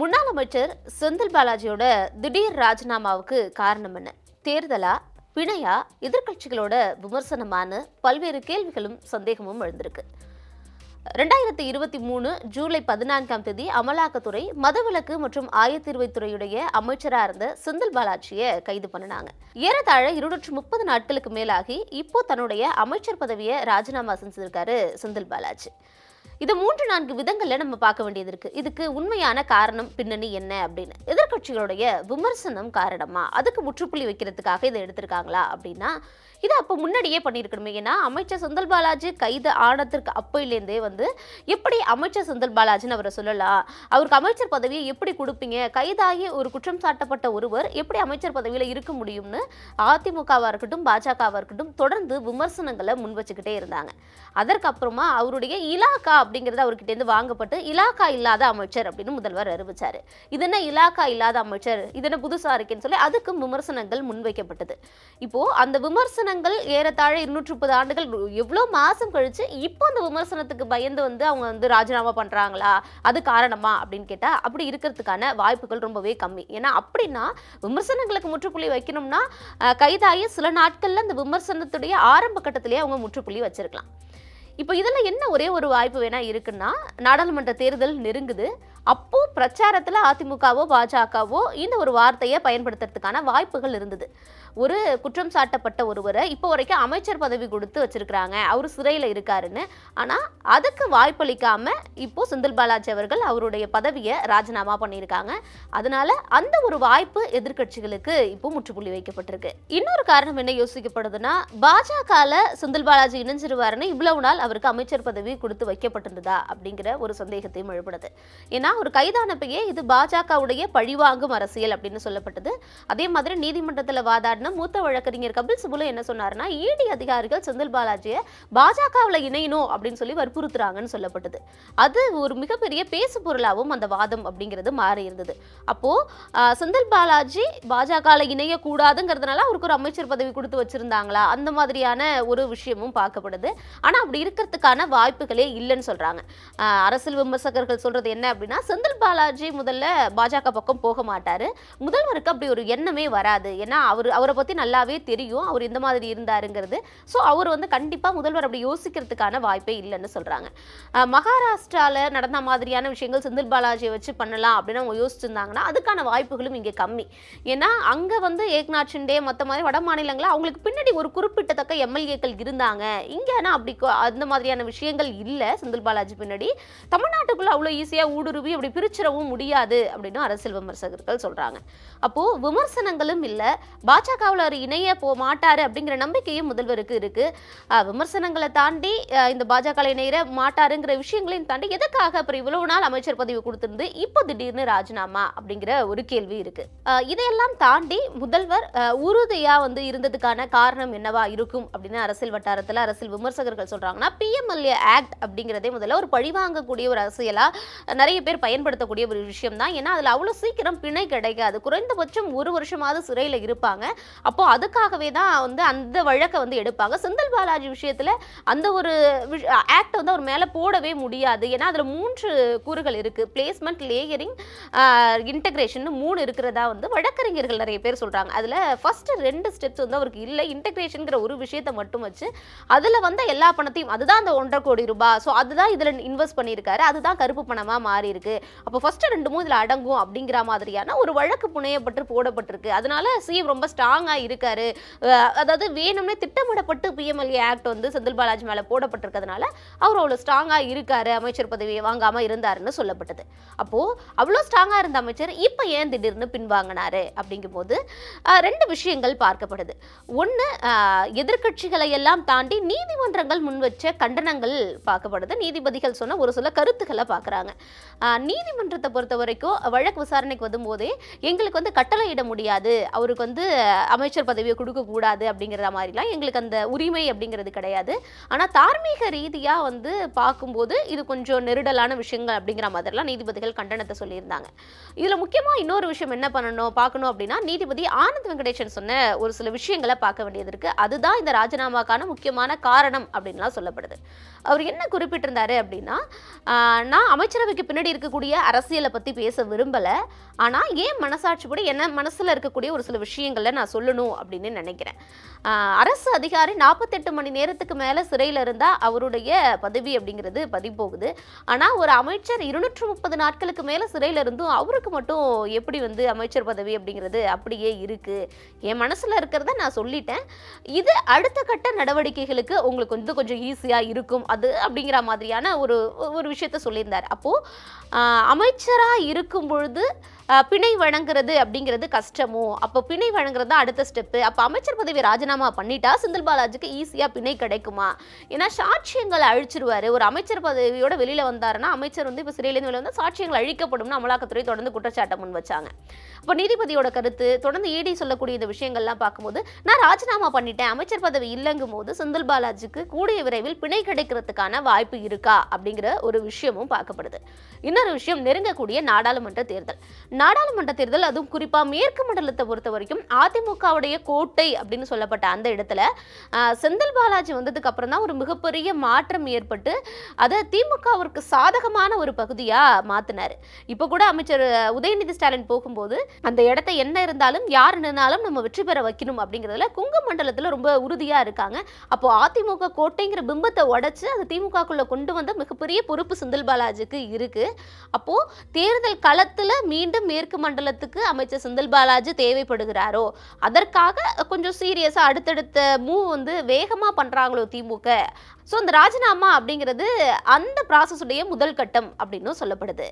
முன்னாள் அமைச்சர் செந்தில் பாலாஜியோட திடீர் ராஜினாமாவுக்கு காரணம் என்ன தேர்தலா பிணையா எதிர்கட்சிகளோட விமர்சனமான பல்வேறு கேள்விகளும் சந்தேகமும் எழுந்திருக்கு ரெண்டாயிரத்தி இருபத்தி மூணு ஜூலை பதினான்காம் தேதி அமலாக்கத்துறை மதவிலக்கு மற்றும் ஆயத்தீர்வைத்துறையுடைய அமைச்சராக இருந்த செந்தில் பாலாஜியை கைது பண்ணினாங்க ஏறத்தாழ இருநூற்று முப்பது நாட்களுக்கு மேலாகி இப்போ தன்னுடைய அமைச்சர் பதவியை ராஜினாமா செஞ்சிருக்காரு செந்தில் பாலாஜி இது மூன்று நான்கு விதங்களில் நம்ம பார்க்க வேண்டியது இருக்கு இதுக்கு உண்மையான காரணம் பின்னணி என்ன அப்படின்னு எதிர்கட்சிகளுடைய விமர்சனம் காரணமா அதுக்கு முற்றுப்புள்ளி வைக்கிறதுக்காக இதை எடுத்திருக்காங்களா அப்படின்னா இது அப்போ முன்னாடியே பண்ணியிருக்கணுமே ஏன்னா அமைச்சர் செந்தில் பாலாஜி கைது ஆனதற்கு அப்போலேருந்தே வந்து எப்படி அமைச்சர் செந்தில் பாலாஜின்னு அவரை சொல்லலாம் அவருக்கு அமைச்சர் பதவியை எப்படி கொடுப்பீங்க கைதாகி ஒரு குற்றம் சாட்டப்பட்ட ஒருவர் எப்படி அமைச்சர் பதவியில் இருக்க முடியும்னு அதிமுகவாக இருக்கட்டும் பாஜகவாக இருக்கட்டும் தொடர்ந்து விமர்சனங்களை முன் வச்சுக்கிட்டே இருந்தாங்க அதற்கப்புறமா அவருடைய இலாக்கா அப்படிங்கிறது அவர்கிட்டேருந்து வாங்கப்பட்டு இலாக்கா இல்லாத அமைச்சர் அப்படின்னு முதல்வர் அறிவிச்சார் இது என்ன இலாக்கா இல்லாத அமைச்சர் இது என்ன புதுசாக இருக்குன்னு சொல்லி அதுக்கும் விமர்சனங்கள் முன்வைக்கப்பட்டது இப்போது அந்த விமர்சனம் விமர்சனங்கள் ஏறத்தாழ இருநூற்றி முப்பது ஆண்டுகள் எவ்வளோ மாதம் கழிச்சு இப்போ அந்த விமர்சனத்துக்கு பயந்து வந்து அவங்க வந்து ராஜினாமா பண்ணுறாங்களா அது காரணமா அப்படின்னு கேட்டால் அப்படி இருக்கிறதுக்கான வாய்ப்புகள் ரொம்பவே கம்மி ஏன்னா அப்படின்னா விமர்சனங்களுக்கு முற்றுப்புள்ளி வைக்கணும்னா கைதாகி சில நாட்களில் அந்த விமர்சனத்துடைய ஆரம்ப கட்டத்திலேயே அவங்க முற்றுப்புள்ளி வச்சிருக்கலாம் இப்போ இதில் என்ன ஒரே ஒரு வாய்ப்பு வேணால் இருக்குன்னா நாடாளுமன்ற தேர்தல் நெருங்குது அப்போ பிரச்சாரத்தில் அதிமுகவோ பாஜகவோ இந்த ஒரு வார்த்தையை பயன்படுத்துறதுக்கான வாய்ப்புகள் இருந்தது ஒரு குற்றம் சாட்டப்பட்ட ஒருவரை இப்போ வரைக்கும் அமைச்சர் பதவி கொடுத்து வச்சிருக்கிறாங்க அவர் சிறையில் இருக்காருன்னு ஆனால் அதுக்கு வாய்ப்பளிக்காம இப்போ செந்தில் பாலாஜி அவர்கள் அவருடைய பதவியை ராஜினாமா பண்ணியிருக்காங்க அதனால அந்த ஒரு வாய்ப்பு எதிர்கட்சிகளுக்கு இப்போ முற்றுப்புள்ளி வைக்கப்பட்டிருக்கு இன்னொரு காரணம் என்ன யோசிக்கப்படுதுன்னா பாஜகவில் செந்தில் பாலாஜி இணைஞ்சிருவாருன்னு இவ்வளவு நாள் அவருக்கு அமைச்சர் பதவி கொடுத்து வைக்கப்பட்டிருந்ததா அப்படிங்கிற ஒரு சந்தேகத்தையும் எழுப்படுது ஏன்னா ஒரு கைதானப்பையே இது பாஜகவுடைய பழிவாங்கும் அரசியல் அப்படின்னு சொல்லப்பட்டது அதே மாதிரி நீதிமன்றத்தில் வாதாடின பார்த்தீங்கன்னா மூத்த வழக்கறிஞர் கபில் சுபுலு என்ன சொன்னார்னா இடி e அதிகாரிகள் செந்தில் பாலாஜியை பாஜகவில் இணையணும் அப்படின்னு சொல்லி வற்புறுத்துறாங்கன்னு சொல்லப்பட்டது அது ஒரு மிகப்பெரிய பேசு பொருளாகவும் அந்த வாதம் அப்படிங்கிறது மாறி இருந்தது அப்போ செந்தில் பாலாஜி பாஜகவில் இணையக்கூடாதுங்கிறதுனால அவருக்கு ஒரு அமைச்சர் பதவி கொடுத்து வச்சிருந்தாங்களா அந்த மாதிரியான ஒரு விஷயமும் பார்க்கப்படுது ஆனால் அப்படி இருக்கிறதுக்கான வாய்ப்புகளே இல்லைன்னு சொல்றாங்க அரசியல் விமர்சகர்கள் சொல்றது என்ன அப்படின்னா செந்தில் பாலாஜி முதல்ல பாஜக பக்கம் போக மாட்டாரு முதல்வருக்கு அப்படி ஒரு எண்ணமே வராது ஏன்னா அவர் அவரை பற்றி நல்லாவே தெரியும் அவர் இந்த மாதிரி இருந்தாருங்கிறது ஸோ அவர் வந்து கண்டிப்பாக முதல்வர் அப்படி யோசிக்கிறதுக்கான வாய்ப்பே இல்லைன்னு சொல்கிறாங்க மகாராஷ்டிராவில் நடந்த மாதிரியான விஷயங்கள் செந்தில் பாலாஜியை வச்சு பண்ணலாம் அப்படின்னு அவங்க யோசிச்சிருந்தாங்கன்னா அதுக்கான வாய்ப்புகளும் இங்கே கம்மி ஏன்னா அங்கே வந்து ஏக்நாத் ஷிண்டே மற்ற மாதிரி வட மாநிலங்களில் அவங்களுக்கு பின்னாடி ஒரு குறிப்பிட்டத்தக்க எம்எல்ஏக்கள் இருந்தாங்க இங்கே அப்படி அந்த மாதிரியான விஷயங்கள் இல்லை செந்தில் பாலாஜி பின்னாடி தமிழ்நாட்டுக்குள்ளே அவ்வளோ ஈஸியாக ஊடுருவி அப்படி பிரிச்சிடவும் முடியாது அப்படின்னு அரசியல் விமர்சகர்கள் சொல்கிறாங்க அப்போது விமர்சனங்களும் இல்லை பாஜக திமுகவில் அவர் இணைய போ மாட்டார் அப்படிங்கிற நம்பிக்கையும் முதல்வருக்கு இருக்குது விமர்சனங்களை தாண்டி இந்த பாஜக இணையிற மாட்டாருங்கிற விஷயங்களையும் தாண்டி எதுக்காக அப்புறம் இவ்வளவு நாள் அமைச்சர் பதவி கொடுத்திருந்து இப்போ திடீர்னு ராஜினாமா அப்படிங்கிற ஒரு கேள்வி இருக்குது இதையெல்லாம் தாண்டி முதல்வர் உறுதியாக வந்து இருந்ததுக்கான காரணம் என்னவா இருக்கும் அப்படின்னு அரசியல் வட்டாரத்தில் அரசியல் விமர்சகர்கள் சொல்கிறாங்கன்னா பிஎம்எல்ஏ ஆக்ட் அப்படிங்கிறதே முதல்ல ஒரு பழிவாங்கக்கூடிய ஒரு அரசியலாக நிறைய பேர் பயன்படுத்தக்கூடிய ஒரு விஷயம் தான் ஏன்னா அதில் அவ்வளோ சீக்கிரம் பிணை கிடைக்காது குறைந்தபட்சம் ஒரு வருஷமாவது சிறையில் இருப்பாங்க அப்போது அதுக்காகவே தான் வந்து அந்த வழக்கை வந்து எடுப்பாங்க செந்தில் பாலாஜி விஷயத்தில் அந்த ஒரு ஆக்ட் வந்து அவர் மேலே போடவே முடியாது ஏன்னா அதில் மூன்று கூறுகள் இருக்குது பிளேஸ்மெண்ட் லேயரிங் இன்டகிரேஷன் மூணு இருக்கிறதா வந்து வழக்கறிஞர்கள் நிறைய பேர் சொல்கிறாங்க அதில் ஃபஸ்ட்டு ரெண்டு ஸ்டெப்ஸ் வந்து அவருக்கு இல்லை இன்டகிரேஷனுங்கிற ஒரு விஷயத்தை மட்டும் வச்சு அதில் வந்த எல்லா பணத்தையும் அதுதான் அந்த ஒன்றரை கோடி ரூபாய் ஸோ அதுதான் இதில் இன்வெஸ்ட் பண்ணியிருக்காரு அதுதான் கருப்பு பணமாக மாறி இருக்கு அப்போ ஃபஸ்ட்டு ரெண்டுமும் இதில் அடங்கும் அப்படிங்கிற மாதிரியான ஒரு வழக்கு புனையப்பட்டு போடப்பட்டிருக்கு அதனால சிஎம் ரொம்ப ஸ்டார் ஸ்ட்ராங்காக இருக்காரு அதாவது வேணும்னே திட்டமிடப்பட்டு பிஎம்எல்ஏ ஆக்ட் வந்து செந்தில் பாலாஜி மேலே போடப்பட்டிருக்கிறதுனால அவர் அவ்வளோ ஸ்ட்ராங்காக இருக்காரு அமைச்சர் பதவியை வாங்காமல் இருந்தாருன்னு சொல்லப்பட்டது அப்போது அவ்வளோ ஸ்ட்ராங்காக இருந்த அமைச்சர் இப்போ ஏன் திடீர்னு பின்வாங்கினாரு அப்படிங்கும் போது ரெண்டு விஷயங்கள் பார்க்கப்படுது ஒன்று எதிர்கட்சிகளை எல்லாம் தாண்டி நீதிமன்றங்கள் முன்வச்ச கண்டனங்கள் பார்க்கப்படுது நீதிபதிகள் சொன்ன ஒரு சில கருத்துக்களை பார்க்குறாங்க நீதிமன்றத்தை பொறுத்த வரைக்கும் வழக்கு விசாரணைக்கு வரும்போதே எங்களுக்கு வந்து கட்டளையிட முடியாது அவருக்கு வந்து அமைச்சர் பதவியை கொடுக்கக்கூடாது அப்படிங்கிற மாதிரிலாம் எங்களுக்கு அந்த உரிமை அப்படிங்கிறது கிடையாது ஆனால் தார்மீக ரீதியாக வந்து பார்க்கும்போது இது கொஞ்சம் நெருடலான விஷயங்கள் அப்படிங்கிற மாதிரிலாம் நீதிபதிகள் கண்டனத்தை சொல்லியிருந்தாங்க இதில் முக்கியமாக இன்னொரு விஷயம் என்ன பண்ணணும் பார்க்கணும் அப்படின்னா நீதிபதி ஆனந்த் வெங்கடேஷன் சொன்ன ஒரு சில விஷயங்களை பார்க்க வேண்டியது இருக்குது அதுதான் இந்த ராஜினாமாக்கான முக்கியமான காரணம் அப்படின்லாம் சொல்லப்படுது அவர் என்ன குறிப்பிட்டிருந்தாரு அப்படின்னா நான் அமைச்சரவைக்கு பின்னாடி இருக்கக்கூடிய அரசியலை பற்றி பேச விரும்பலை ஆனால் ஏன் மனசாட்சி கூட என்ன மனசில் இருக்கக்கூடிய ஒரு சில விஷயங்களை நான் சொல்லணும் அப்படின்னு நினைக்கிறேன் அரசு அதிகாரி நாற்பத்தெட்டு மணி நேரத்துக்கு மேலே சிறையில் இருந்தால் அவருடைய பதவி அப்படிங்கிறது பதிப்போகுது ஆனால் ஒரு அமைச்சர் இருநூற்று முப்பது நாட்களுக்கு மேலே சிறையில் இருந்தும் அவருக்கு மட்டும் எப்படி வந்து அமைச்சர் பதவி அப்படிங்கிறது அப்படியே இருக்குது என் மனசில் இருக்கிறத நான் சொல்லிட்டேன் இது அடுத்த கட்ட நடவடிக்கைகளுக்கு உங்களுக்கு வந்து கொஞ்சம் ஈஸியாக இருக்கும் அது அப்படிங்கிற மாதிரியான ஒரு ஒரு விஷயத்த சொல்லியிருந்தார் அப்போது அமைச்சராக இருக்கும் பொழுது பிணை வழங்குறது அப்படிங்கிறது கஷ்டமோ அப்போ பிணை வழங்குறது தான் அடுத்த ஸ்டெப்பு அப்போ அமைச்சர் பதவி ராஜினாமா பண்ணிட்டா செந்தில் பாலாஜிக்கு ஈஸியாக பிணை கிடைக்குமா ஏன்னா சாட்சியங்களை அழிச்சிருவார் ஒரு அமைச்சர் பதவியோட வெளியில் வந்தாருன்னா அமைச்சர் வந்து இப்போ சிறையிலேருந்து வெளியே வந்து சாட்சியங்கள் அழிக்கப்படும்னு அமலாக்கத்துறை தொடர்ந்து குற்றச்சாட்டை முன் வச்சாங்க இப்போ நீதிபதியோட கருத்து தொடர்ந்து ஏடி e சொல்லக்கூடிய இந்த விஷயங்கள்லாம் பார்க்கும்போது நான் ராஜினாமா பண்ணிட்டேன் அமைச்சர் பதவி இல்லைங்கும் போது செந்தில் பாலாஜிக்கு கூடிய விரைவில் பிணை கிடைக்கிறதுக்கான வாய்ப்பு இருக்கா அப்படிங்கிற ஒரு விஷயமும் பார்க்கப்படுது இன்னொரு விஷயம் நெருங்கக்கூடிய நாடாளுமன்ற தேர்தல் நாடாளுமன்ற தேர்தல் அதுவும் குறிப்பாக மேற்கு மண்டலத்தை பொறுத்த வரைக்கும் அதிமுகவுடைய கோட்டை அப்படின்னு சொல்லப்பட்ட அந்த இடத்துல செந்தில் பாலாஜி வந்ததுக்கு அப்புறம் தான் ஒரு மிகப்பெரிய மாற்றம் ஏற்பட்டு அதை திமுகவிற்கு சாதகமான ஒரு பகுதியாக மாற்றினார் இப்போ கூட அமைச்சர் உதயநிதி ஸ்டாலின் போகும்போது அந்த இடத்த என்ன இருந்தாலும் யார் நின்னாலும் நம்ம வெற்றி பெற வைக்கணும் அப்படிங்கிறதுல குங்க மண்டலத்தில் ரொம்ப உறுதியாக இருக்காங்க அப்போ அதிமுக கோட்டைங்கிற பிம்பத்தை உடச்சி அது திமுகக்குள்ளே கொண்டு வந்த மிகப்பெரிய பொறுப்பு செந்தில் பாலாஜிக்கு இருக்குது அப்போது தேர்தல் களத்தில் மீண்டும் மேற்கு மண்டலத்துக்கு அமைச்சர் செந்தில் பாலாஜி தேவைப்படுகிறாரோ அதற்காக கொஞ்சம் சீரியஸாக அடுத்தடுத்த மூவ் வந்து வேகமாக பண்ணுறாங்களோ திமுக ஸோ அந்த ராஜினாமா அப்படிங்கிறது அந்த ப்ராசஸுடைய முதல் கட்டம் அப்படின்னும் சொல்லப்படுது